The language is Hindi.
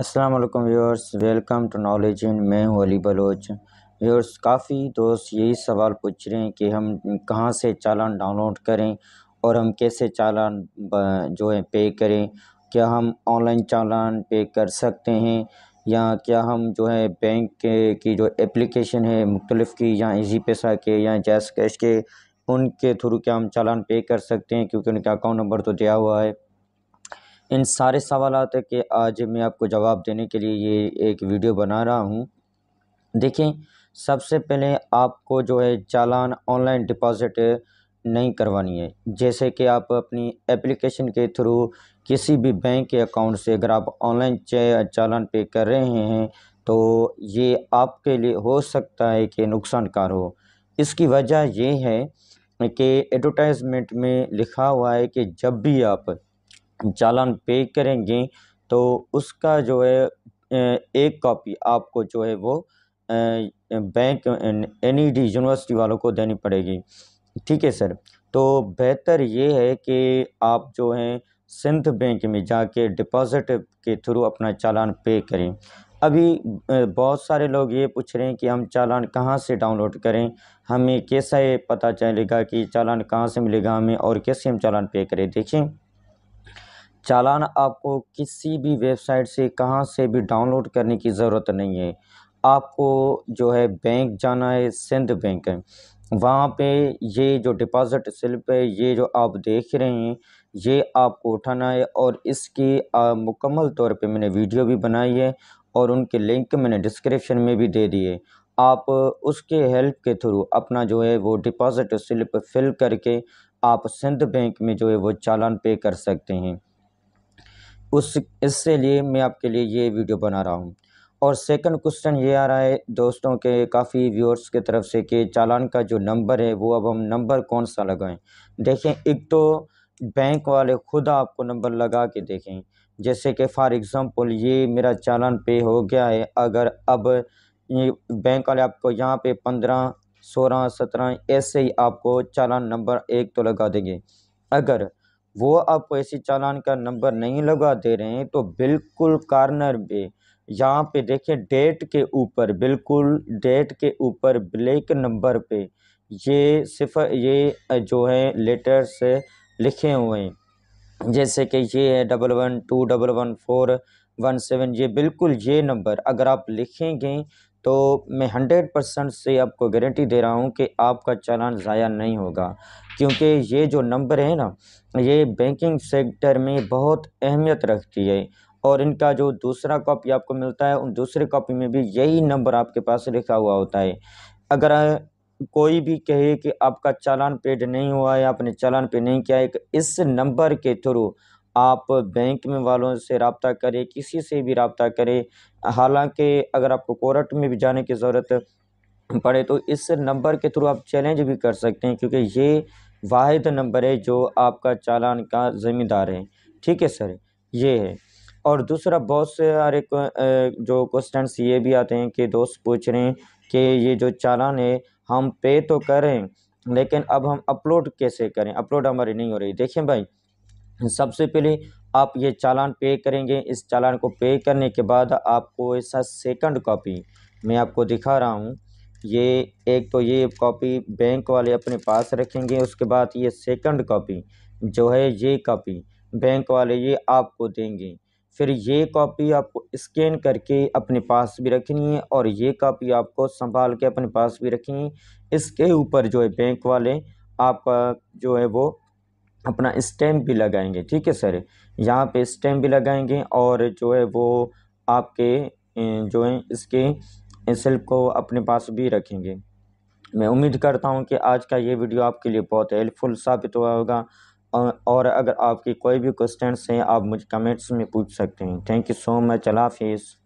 Aslam viewers welcome to knowledge in मैं हूँ अली बलोच व्यवर्स काफ़ी दोस्त यही सवाल पूछ रहे हैं कि हम कहाँ से चालान डाउनलोड करें और हम कैसे चालान जो है पे करें क्या हम ऑनलाइन चालान पे कर सकते हैं या क्या हम जो है बैंक के की जो एप्लीकेशन है मुख्तलफ़ की या इजी पैसा के या जैस कैश के उनके थ्रू क्या हम चालान पे कर सकते हैं क्योंकि उनका अकाउंट नंबर तो दिया हुआ है इन सारे सवाल के आज मैं आपको जवाब देने के लिए ये एक वीडियो बना रहा हूँ देखें सबसे पहले आपको जो है चालान ऑनलाइन डिपॉज़िट नहीं करवानी है जैसे कि आप अपनी एप्लीकेशन के थ्रू किसी भी बैंक के अकाउंट से अगर आप ऑनलाइन चालान पे कर रहे हैं तो ये आपके लिए हो सकता है कि नुकसानकार हो इसकी वजह ये है कि एडवर्टाइजमेंट में लिखा हुआ है कि जब भी आप चालान पे करेंगे तो उसका जो है एक कॉपी आपको जो है वो bank N E D university वालों को देनी पड़ेगी ठीक है सर तो बेहतर ये है कि आप जो हैं सिंध बैंक में जाके डिपॉजिट के थ्रू अपना चालान पे करें अभी बहुत सारे लोग ये पूछ रहे हैं कि हम चालान कहाँ से डाउनलोड करें हमें कैसा पता चलेगा कि चालान कहाँ से मिलेगा हमें और कैसे हम चालान पे करें देखें चालान आपको किसी भी वेबसाइट से कहाँ से भी डाउनलोड करने की ज़रूरत नहीं है आपको जो है बैंक जाना है सिंध बैंक है वहाँ पे ये जो डिपॉज़िट स्लिप है ये जो आप देख रहे हैं ये आपको उठाना है और इसकी मुकम्मल तौर पे मैंने वीडियो भी बनाई है और उनके लिंक मैंने डिस्क्रिप्शन में भी दे दिए आप उसके हेल्प के थ्रू अपना जो है वो डिपॉज़िट स्लिप फिल करके आप सिंध बैंक में जो है वो चालान पे कर सकते हैं उस इससे लिए मैं आपके लिए ये वीडियो बना रहा हूँ और सेकंड क्वेश्चन ये आ रहा है दोस्तों के काफ़ी व्यूअर्स के तरफ से कि चालान का जो नंबर है वो अब हम नंबर कौन सा लगाएं देखें एक तो बैंक वाले खुद आपको नंबर लगा के देखें जैसे कि फॉर एग्ज़ाम्पल ये मेरा चालान पे हो गया है अगर अब ये बैंक वाले आपको यहाँ पे पंद्रह सोलह सत्रह ऐसे ही आपको चालान नंबर एक तो लगा देंगे अगर वो आपको ऐसी चालान का नंबर नहीं लगा दे रहे हैं तो बिल्कुल कार्नर पे यहाँ पे देखें डेट के ऊपर बिल्कुल डेट के ऊपर ब्लैक नंबर पे ये सिर्फ ये जो है लेटर्स लिखे हुए हैं जैसे कि ये है double one two double one four one seven ये बिल्कुल ये नंबर अगर आप लिखेंगे तो मैं हंड्रेड परसेंट से आपको गारंटी दे रहा हूँ कि आपका चालान ज़ाया नहीं होगा क्योंकि ये जो नंबर है ना ये बैंकिंग सेक्टर में बहुत अहमियत रखती है और इनका जो दूसरा कॉपी आपको मिलता है उन दूसरे कॉपी में भी यही नंबर आपके पास लिखा हुआ होता है अगर कोई भी कहे कि आपका चालान पेड नहीं हुआ है आपने चालान पे नहीं किया है इस नंबर के थ्रू आप बैंक में वालों से रबता करें किसी से भी रब्ता करें हालाँकि अगर आपको कोर्ट में भी जाने की ज़रूरत पड़े तो इस नंबर के थ्रू आप चैलेंज भी कर सकते हैं क्योंकि ये वाद नंबर है जो आपका चालान का ज़िम्मेदार है ठीक है सर ये है और दूसरा बहुत सारे जो क्वेश्चन ये भी आते हैं कि दोस्त पूछ रहे हैं कि ये जो चालान है हम पे तो करें लेकिन अब हम अपलोड कैसे करें अपलोड हमारी नहीं हो रही देखें भाई सबसे पहले आप ये चालान पे करेंगे इस चालान को पे करने के बाद आपको ऐसा सेकंड कॉपी मैं आपको दिखा रहा हूँ ये एक तो ये कॉपी बैंक वाले अपने पास रखेंगे उसके बाद ये सेकंड कॉपी जो है ये कॉपी बैंक वाले ये आपको देंगे फिर ये कॉपी आपको स्कैन करके अपने पास भी रखनी है और ये कॉपी आपको संभाल के अपने पास भी रखनी है इसके ऊपर जो है बैंक वाले आपका जो है वो अपना स्टैम्प भी लगाएंगे ठीक है सर यहाँ पे स्टैम्प भी लगाएंगे और जो है वो आपके जो है इसके सेल्फ को अपने पास भी रखेंगे मैं उम्मीद करता हूँ कि आज का ये वीडियो आपके लिए बहुत हेल्पफुल साबित हुआ होगा और अगर आपकी कोई भी क्वेश्चन हैं आप मुझे कमेंट्स में पूछ सकते हैं थैंक यू सो मच अल्लाह हाफिज़